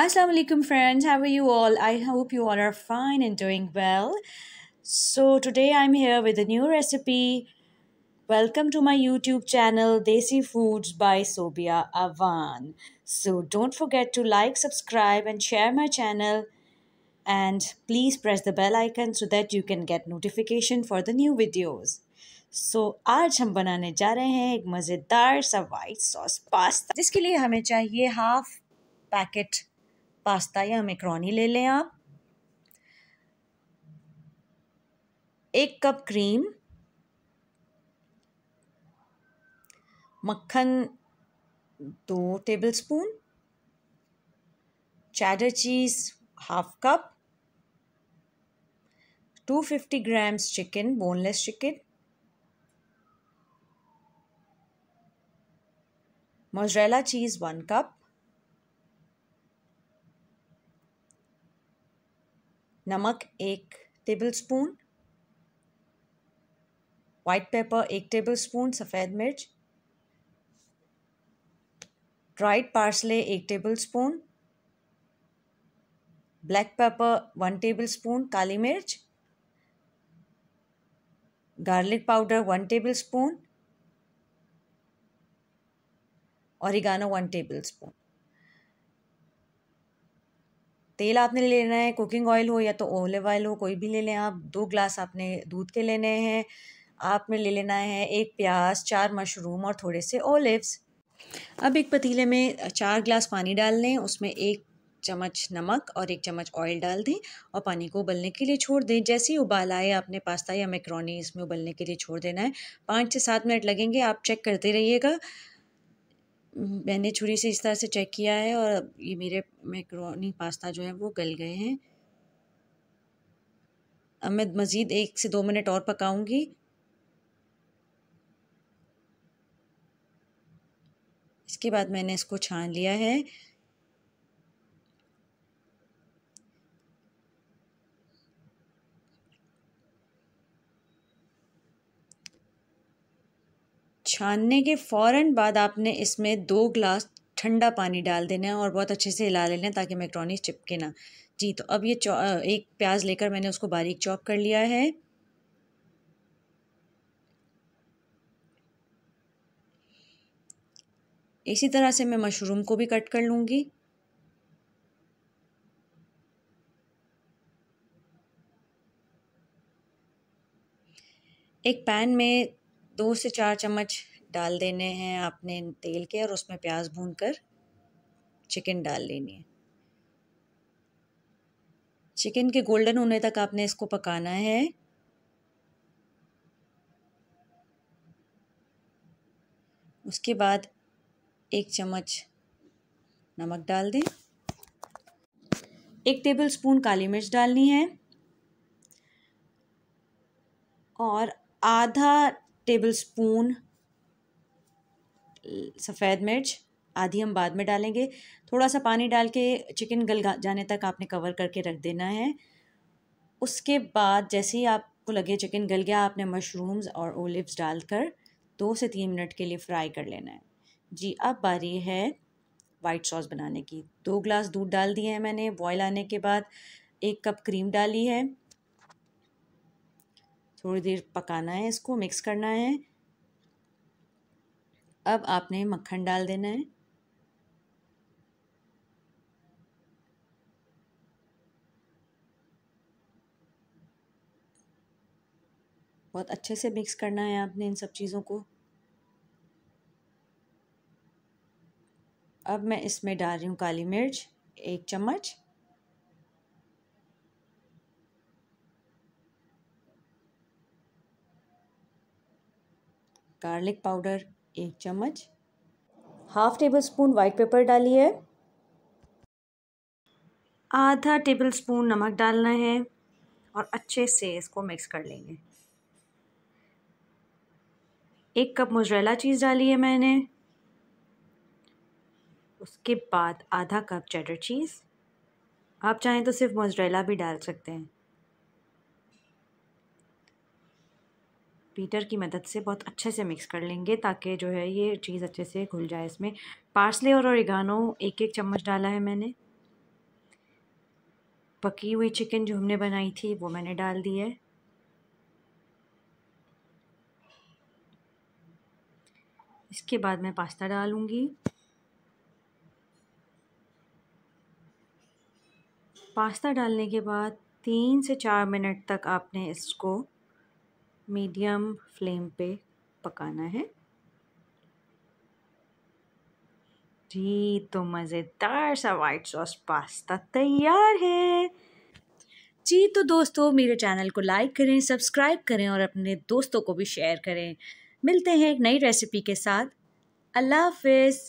Assalamu alaikum friends how are you all I hope you all are fine and doing well so today I'm here with a new recipe welcome to my YouTube channel Desi Foods by Sobia Avan so don't forget to like subscribe and share my channel and please press the bell icon so that you can get notification for the new videos so, आज हम बनाने जा रहे हैं एक मज़ेदार सा white sauce pasta जिसके लिए हमें चाहिए हाफ पास्ता या मेक्रोनी ले लें आप एक कप क्रीम मक्खन दो tablespoon cheddar cheese half cup 250 grams chicken boneless chicken mozzarella cheese one cup नमक एक टेबल स्पून वाइट पेपर एक टेबल स्पून सफ़ेद मिर्च ड्राइड पार्सले एक tablespoon black pepper one tablespoon काली मिर्च garlic powder one tablespoon oregano one tablespoon तेल आपने ले लेना है कुकिंग ऑयल हो या तो ओलिव ऑयल हो कोई भी ले लें आप दो ग्लास आपने दूध के लेने हैं आपने ले लेना है एक प्याज चार मशरूम और थोड़े से ओलिवस अब एक पतीले में चार ग्लास पानी डाल लें उसमें एक चम्मच नमक और एक चम्मच ऑयल डाल दें और पानी को उबलने के लिए छोड़ दें जैसे ही उबाल आए आपने पास्ता या मैक्रोनी इसमें उबलने के लिए छोड़ देना है पाँच से सात मिनट लगेंगे आप चेक करते रहिएगा मैंने छुरी से इस तरह से चेक किया है और ये मेरे मैक्रोनी पास्ता जो है वो गल गए हैं अब मैं मज़ीद एक से दो मिनट और पकाऊंगी इसके बाद मैंने इसको छान लिया है छानने के फ़ौर बाद आपने इसमें दो ग्लास ठंडा पानी डाल देना है और बहुत अच्छे से हिला लेना है ताकि मैक्रोनी चिपके ना जी तो अब ये एक प्याज लेकर मैंने उसको बारीक चॉप कर लिया है इसी तरह से मैं मशरूम को भी कट कर लूँगी एक पैन में दो से चार चम्मच डाल देने हैं आपने तेल के और उसमें प्याज भून कर चिकन डाल लेनी है चिकन के गोल्डन होने तक आपने इसको पकाना है उसके बाद एक चम्मच नमक डाल दें एक टेबल स्पून काली मिर्च डालनी है और आधा टेबल स्पून सफ़ेद मिर्च आधी हम बाद में डालेंगे थोड़ा सा पानी डाल के चिकन गल जाने तक आपने कवर करके रख देना है उसके बाद जैसे ही आपको लगे चिकन गल गया आपने मशरूम्स और ओलिव्स डालकर दो से तीन मिनट के लिए फ्राई कर लेना है जी अब बारी है वाइट सॉस बनाने की दो ग्लास दूध डाल दिए हैं मैंने बॉयल आने के बाद एक कप क्रीम डाली है थोड़ी देर पकाना है इसको मिक्स करना है अब आपने मक्खन डाल देना है बहुत अच्छे से मिक्स करना है आपने इन सब चीज़ों को अब मैं इसमें डाल रही हूँ काली मिर्च एक चम्मच गार्लिक पाउडर एक चम्मच half tablespoon white pepper डालिए आधा टेबल स्पून नमक डालना है और अच्छे से इसको मिक्स कर लेंगे एक कप मोजरेला चीज़ डाली है मैंने उसके बाद आधा कप चेडर चीज़ आप चाहें तो सिर्फ मोजरेला भी डाल सकते हैं बीटर की मदद से बहुत अच्छे से मिक्स कर लेंगे ताकि जो है ये चीज़ अच्छे से घुल जाए इसमें पार्सले और ओरिगानो एक एक चम्मच डाला है मैंने पकी हुई चिकन जो हमने बनाई थी वो मैंने डाल दी है इसके बाद मैं पास्ता डालूँगी पास्ता डालने के बाद तीन से चार मिनट तक आपने इसको मीडियम फ्लेम पे पकाना है जी तो मज़ेदार सा वाइट सॉस पास्ता तैयार है जी तो दोस्तों मेरे चैनल को लाइक करें सब्सक्राइब करें और अपने दोस्तों को भी शेयर करें मिलते हैं एक नई रेसिपी के साथ अल्लाह हाफिज़